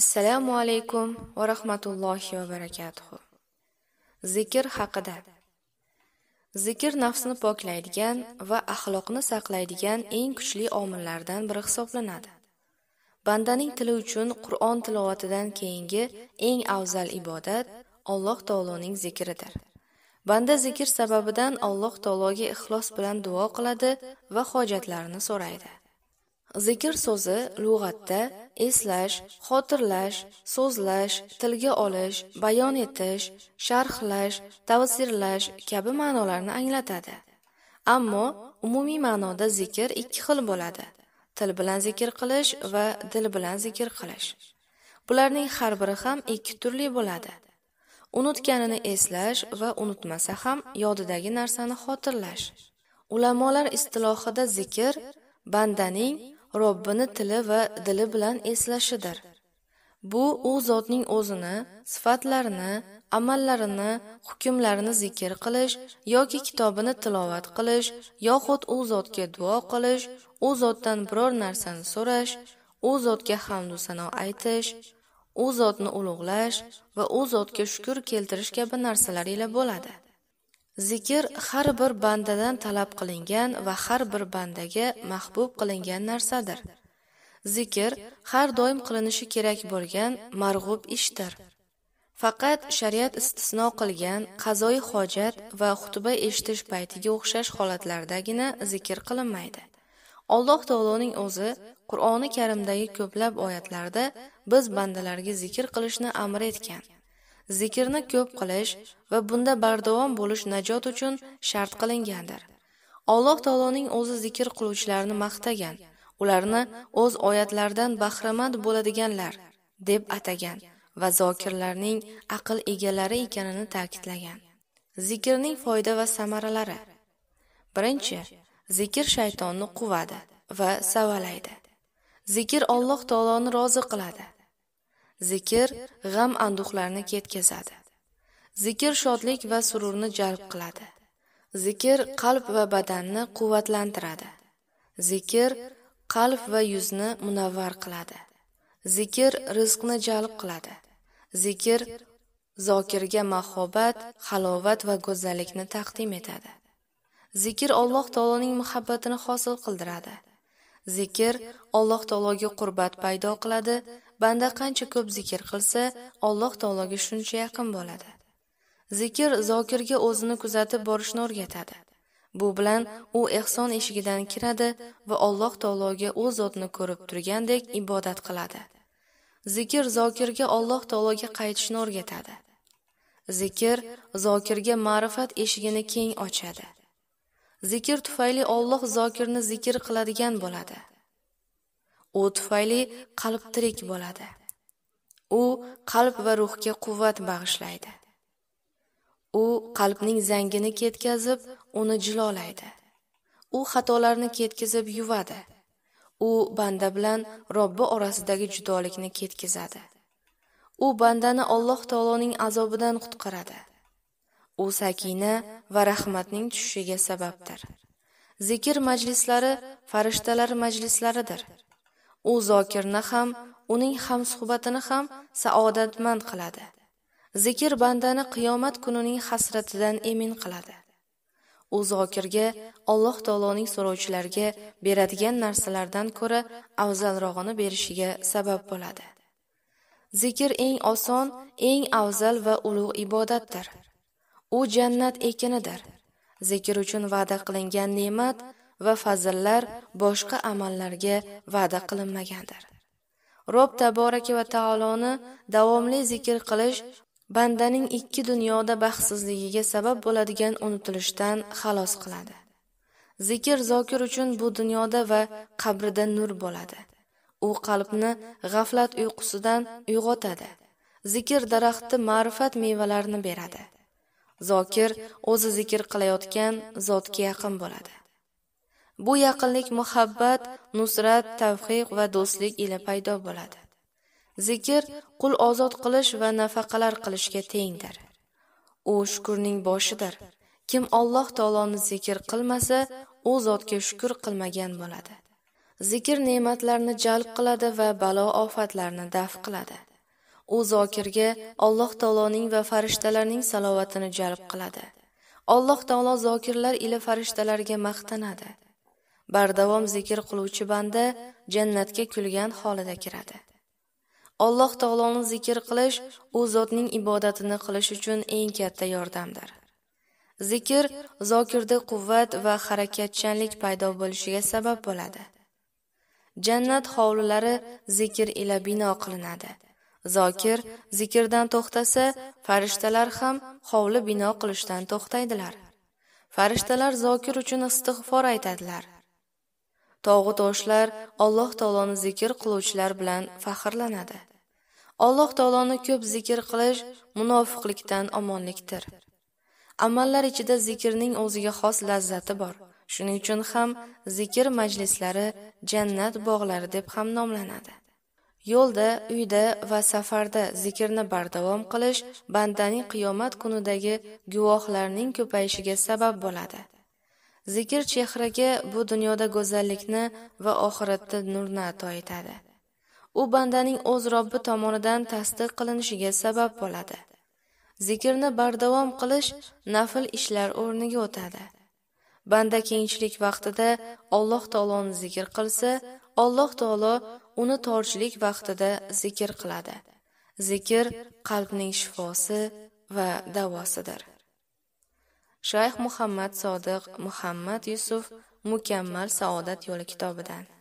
assalomu alaykum va rahmatullohi va barakotuh. zikr haqida zikr nafsni poklaydigan va axloqni saqlaydigan eng kuchli omillardan biri hisoblanadi bandaning tili uchun qur'on tilovatidan keyingi eng afzal ibodat alloh taoloning zikridir banda zikr sababidan alloh taologa ixlos bilan duo qiladi va hojatlarini so'raydi Zikr so'zi lug'atda eslash, xotirlash, so'zlash, tilga olish, bayon etish, sharhlash, tavsirlash kabi ma'nolarni anglatadi. Ammo umumiy ma'noda zikr ikki xil bo'ladi: til bilan zikr qilish va dil bilan zikr qilish. Bularning har biri ham ikki turli bo'ladi. Unutganini eslash va unutmasa ham yodidagi narsani xotirlash. Ulamolar istilohida zikr bandaning robbini tili va dili bilan eslashidir bu u zotning o'zini sifatlarini amallarini hukmlarini zikr qilish yoki kitobini tilovat qilish yoxud u zotga duo qilish u zotdan biror narsani so'rash u zotga hamdu sano aytish u zotni ulug'lash va u zotga shukur keltirish kabi narsalar ila bo'ladi Zikr har bir bandadan talab qilingan va har bir bandaga mahbub qilingan narsadir. Zikr har doim qilinishi kerak bo'lgan marg'ub ishdir. Faqat shariat istisno qilgan qazoi hojat va xutba eshitish paytiga o'xshash holatlardagina zikr qilinmaydi. Alloh taoloning o'zi Qur'oni Karimdagi ko'plab oyatlarda biz bandalarga zikr qilishni amr etgan. zikrni ko'p qilish va bunda bardavom bo'lish najot uchun shart qilingandir. Alloh taoloning o'zi zikr qiluvchilarni maqtagan, ularni o'z oyatlaridan bahramand bo'ladiganlar deb atagan va zokirlarning aql egalari ekanini ta'kidlagan. Zikrning foyda va samaralari. Birinchi, zikr shaytonni quvadi va savalaydi. Zikr Alloh taoloni rozi qiladi. Zikr g'am-anduhlarni ketkazadi. Zikr shodlik va sururni jalb qiladi. Zikr qalb va badanni quvvatlantiradi. Zikr qalb va yuzni munavvar qiladi. Zikr rizqni jalb qiladi. Zikr zokirga mahobat, halovat va go'zallikni taqdim etadi. Zikr Alloh taoloning muhabbatini hosil qildiradi. Zikr Alloh taologa qurbat paydo qiladi. Banda qancha ko'p zikr qilsa, Alloh taologa shuncha yaqin bo'ladi. Zikr zokirga o'zini kuzatib borishni o'rgatadi. Bu bilan u ehson eshigidan kiradi va Alloh taologa o'z zotini ko'rib turgandek ibodat qiladi. Zikr zokirga Alloh taologa qaytishni o'rgatadi. Zikr zokirga ma'rifat eshigini keng ochadi. zikr tufayli Alloh zokirni zikr qiladigan bo'ladi. U tufayli qalb tirik bo'ladi. U qalb va ruhga quvvat bag'ishlaydi. U qalbning zangini ketkazib, uni jilolaydi. U xatolarni ketkizib yuvadi. U banda bilan Robbi orasidagi judolikni ketkizadi. U bandani Alloh taoloning azobidan qutqaradi. U sakina va rahmatning tushishiga sababdir. Zikr majlislari farishtalar majlislaridir. U zokirni ham, uning ham suhbatini ham saodatmand qiladi. Zikr bandani qiyomat kunining hasratidan emin qiladi. u zokirga Alloh taoloning so'rovchilarga beradigan narsalardan ko'ra afzalrog'ini berishiga sabab bo'ladi. Zikr eng oson, eng afzal va ulug' ibodatdir. u jannat ekinidir. Zikr uchun va'da qilingan ne'mat va fazillar boshqa amallarga va'da qilinmagandir. Rob taboraka va taoloni davomli zikr qilish bandaning ikki dunyoda baxtsizligiga sabab bo'ladigan unutilishdan xalos qiladi. Zikr zokir uchun bu dunyoda va qabrida nur bo'ladi. U qalbni g'aflat uyqusidan uyg'otadi. Zikr daraxti ma'rifat mevalarini beradi. Zokir o'zi zikr qilayotgan zotga yaqin bo'ladi. Bu yaqinlik muhabbat, nusrat, tavfiq va do'stlik ila paydo bo'ladi. Zikr qul ozod qilish va nafaqalar qilishga tengdir. U shukurning boshidir. Kim Alloh taoloni zikr qilmasa, u zotga shukr qilmagan bo'ladi. Zikr ne'matlarni jalb qiladi va balo ofatlarni daf qiladi. U zokirga Alloh taoloning va farishtalarning salovatini jalb qiladi. Alloh taolo zokirlar ila farishtalarga maqtanadi. Bardavom zikr qiluvchi banda jannatga kulgan holida kiradi. Alloh taoloni zikr qilish u zotning ibodatini qilish uchun eng katta yordamdir. Zikr zokirda quvvat va harakatchanlik paydo bo'lishiga sabab bo'ladi. Jannat hovlilari zikr ila bino qilinadi. Zokir zikrdan to'xtasa, farishtalar ham hovli bino qilishdan to'xtaydilar. Farishtalar zokir uchun istig'for aytadilar. Tog'u toshlar Alloh taoloni zikr qiluvchilar bilan faxrlanadi. Alloh taoloni ko'p zikr qilish munofiqlikdan omonlikdir. Amallar ichida zikrning o'ziga xos lazzati bor. Shuning uchun ham zikr majlislari jannat bog'lari deb ham nomlanadi. Yo'lda, uyda va safarda zikrni bardavom qilish bandaning qiyomat kunidagi guvohlarning ko'payishiga sabab bo'ladi. Zikr chehraga bu dunyoda go'zallikni va oxiratda nurni ato etadi. U bandaning o'z Robbi tomonidan tasdiq qilinishiga sabab bo'ladi. Zikrni bardavom qilish nafl ishlar o'rniga o'tadi. Banda kengchilik vaqtida Alloh taoloni zikr qilsa, Alloh taolo uni torchlik vaqtida zikr qiladi. Zikr qalbning shifosi va davosidir. Shayx Muhammad Sodiq Muhammad Yusuf Mukammal saodat yo'li kitobidan